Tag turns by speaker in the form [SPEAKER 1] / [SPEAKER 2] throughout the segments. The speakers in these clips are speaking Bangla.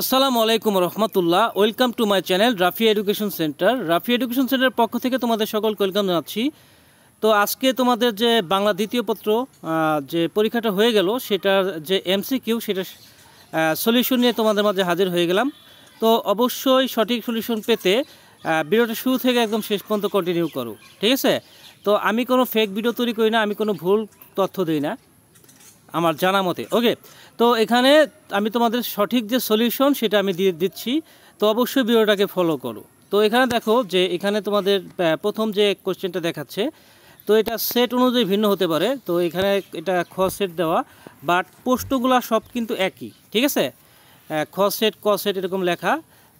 [SPEAKER 1] আসসালামু আলাইকুম রহমতুল্লাহ welcome to my channel Rafi education centre Rafi education সেন্টারের পক্ষ থেকে তোমাদের সকল ওয়েলকাম জানাচ্ছি তো আজকে তোমাদের যে বাংলা দ্বিতীয় পত্র যে পরীক্ষাটা হয়ে গেল সেটার যে এমসিকিউ সেটা সলিউশন নিয়ে তোমাদের মাঝে হাজির হয়ে গেলাম তো অবশ্যই সঠিক সলিউশন পেতে ভিডিওটা শুরু থেকে একদম শেষ পর্যন্ত কন্টিনিউ করো ঠিক আছে তো আমি কোনো ফেক ভিডিও তৈরি করি না আমি কোনো ভুল তথ্য দিই না আমার জানা মতে ওকে তো এখানে আমি তোমাদের সঠিক যে সলিউশন সেটা আমি দিয়ে দিচ্ছি তো অবশ্যই ভিডিওটাকে ফলো করো তো এখানে দেখো যে এখানে তোমাদের প্রথম যে কোশ্চেনটা দেখাচ্ছে তো এটা সেট অনুযায়ী ভিন্ন হতে পারে তো এখানে এটা খ সেট দেওয়া বাট পোস্টগুলো সব কিন্তু একই ঠিক আছে খ সেট ক সেট এরকম লেখা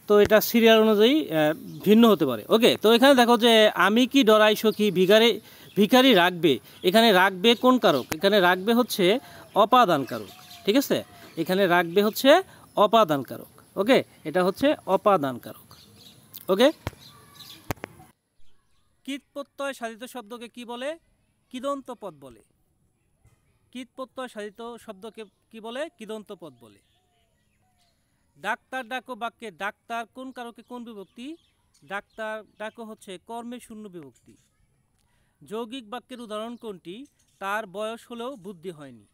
[SPEAKER 1] তো এটা সিরিয়াল অনুযায়ী ভিন্ন হতে পারে ওকে তো এখানে দেখো যে আমি কি ডরাই সখী ভিগারে ভিখারি রাখবে এখানে রাখবে কোন কারক এখানে রাখবে হচ্ছে অপাদানকারক ঠিক আছে এখানে রাখবে হচ্ছে অপাদানকারক ওকে এটা হচ্ছে অপাদানকারক ওকে কীত প্রত্যয় সাধিত শব্দকে কি বলে কিদন্ত পদ বলে কীত প্রত্যয় সাধিত শব্দকে কি বলে কিদন্ত পদ বলে ডাক্তার ডাকো বাক্যে ডাক্তার কোন কারকে কোন বিভক্তি ডাক্তার ডাকো হচ্ছে কর্মে শূন্য বিভক্তি যৌগিক বাক্যের উদাহরণ কোনটি তার বয়স হলেও বুদ্ধি হয়নি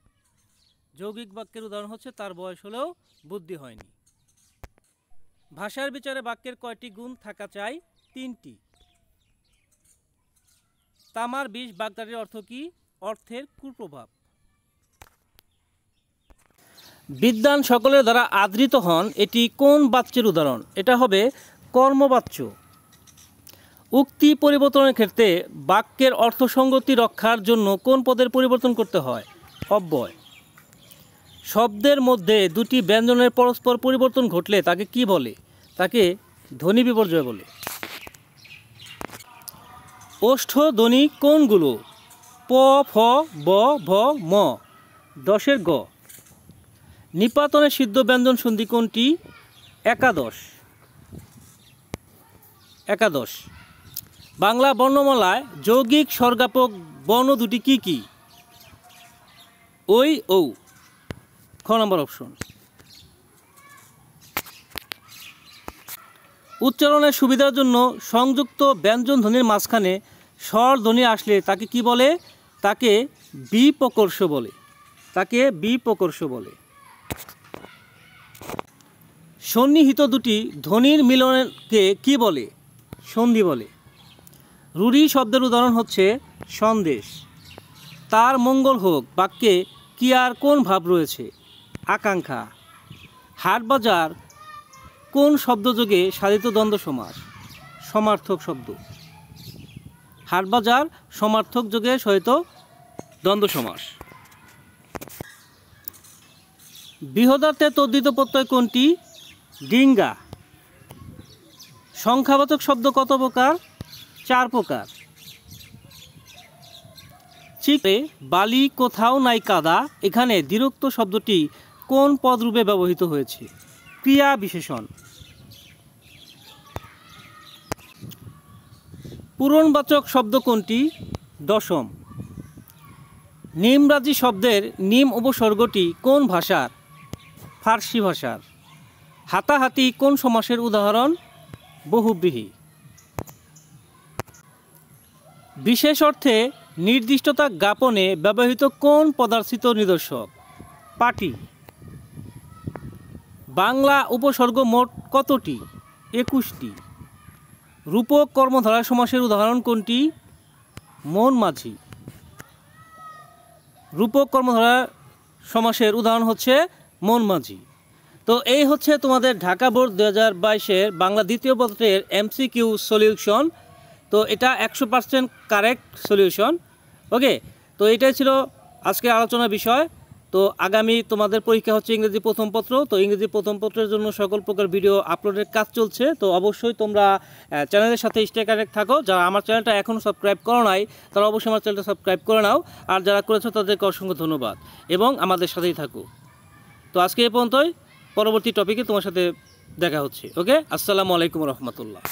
[SPEAKER 1] যৌগিক বাক্যের উদাহরণ হচ্ছে তার বয়স হলেও বুদ্ধি হয়নি ভাষার বিচারে বাক্যের কয়টি গুণ থাকা চাই তিনটি তামার বিষ বাগদারের অর্থ কি অর্থের কুপ্রভাব বিদ্যান সকলের দ্বারা আদৃত হন এটি কোন বাচ্যের উদাহরণ এটা হবে কর্মবাচ্য উক্তি পরিবর্তনের ক্ষেত্রে বাক্যের অর্থসঙ্গতি রক্ষার জন্য কোন পদের পরিবর্তন করতে হয় অব্যয় শব্দের মধ্যে দুটি ব্যঞ্জনের পরস্পর পরিবর্তন ঘটলে তাকে কি বলে তাকে ধ্বনি বিপর্যয় বলে ওষ্ঠ ধ্বনি কোনগুলো প ফ ব ভ ম দশের গ নিপাতনে সিদ্ধ ব্যঞ্জন সন্ধি কোনটি একাদশ একাদশ বাংলা বর্ণমালায় যৌগিক স্বর্গাপক বর্ণ দুটি কি কি ওই ঔ খ নম্বর অপশন উচ্চারণের সুবিধার জন্য সংযুক্ত ব্যঞ্জন ধ্বনির মাঝখানে স্বর ধ্বনি আসলে তাকে কি বলে তাকে বিপকর্ষ বলে তাকে বিপকর্ষ বলে সন্নিহিত দুটি ধ্বনির মিলনকে কি বলে সন্ধি বলে রুড়ি শব্দের উদাহরণ হচ্ছে সন্দেশ তার মঙ্গল হোক বাক্যে কি আর কোন ভাব রয়েছে আকাঙ্ক্ষা হাট বাজার কোন শব্দযোগে সাধিত দ্বন্দ্ব সমাস সমার্থক শব্দ হাট বাজার সমার্থক যোগে সহিত দ্বন্দ্ব সমাস বৃহদার্থে তদ্দিত প্রত্যয় কোনটি ডিঙ্গা সংখ্যাবাচক শব্দ কত প্রকার চার প্রকার চিপে বালি কোথাও নাই কাদা এখানে দীরক্ত শব্দটি কোন পদরূপে ব্যবহৃত হয়েছে ক্রিয়া বিশেষণ পূরণবাচক শব্দ কোনটি দশম নিমরাজি শব্দের নিম উপসর্গটি কোন ভাষার ফার্সি ভাষার হাতাহাতি কোন সমাসের উদাহরণ বহুব্রীহী বিশেষ অর্থে নির্দিষ্টতা জ্ঞাপনে ব্যবহৃত কোন পদার্থিত নিদর্শক পাটি বাংলা উপসর্গ মোট কতটি একুশটি রূপক কর্মধারা সমাসের উদাহরণ কোনটি মন মাঝি রূপক কর্মধারা সমাসের উদাহরণ হচ্ছে মন মাঝি তো এই হচ্ছে তোমাদের ঢাকা বোর্ড দু হাজার বাইশের বাংলা দ্বিতীয় পত্রের কিউ সলিউশন তো এটা একশো পার্সেন্ট কারেক্ট সলিউশন ওকে তো এটাই ছিল আজকের আলোচনার বিষয় তো আগামী তোমাদের পরীক্ষা হচ্ছে ইংরেজি প্রথম পত্র তো ইংরেজি প্রথম পত্রের জন্য সকল প্রকার ভিডিও আপলোডের কাজ চলছে তো অবশ্যই তোমরা চ্যানেলের সাথে স্টে কানেক্ট থাকো যারা আমার চ্যানেলটা এখনও সাবস্ক্রাইব করো নাই তারা অবশ্যই আমার চ্যানেলটা সাবস্ক্রাইব করে নাও আর যারা করেছো তাদেরকে অসংখ্য ধন্যবাদ এবং আমাদের সাথেই থাকো তো আজকে এ পর্যন্তই পরবর্তী টপিকে তোমার সাথে দেখা হচ্ছে ওকে আসসালামু আলাইকুম রহমতুল্লাহ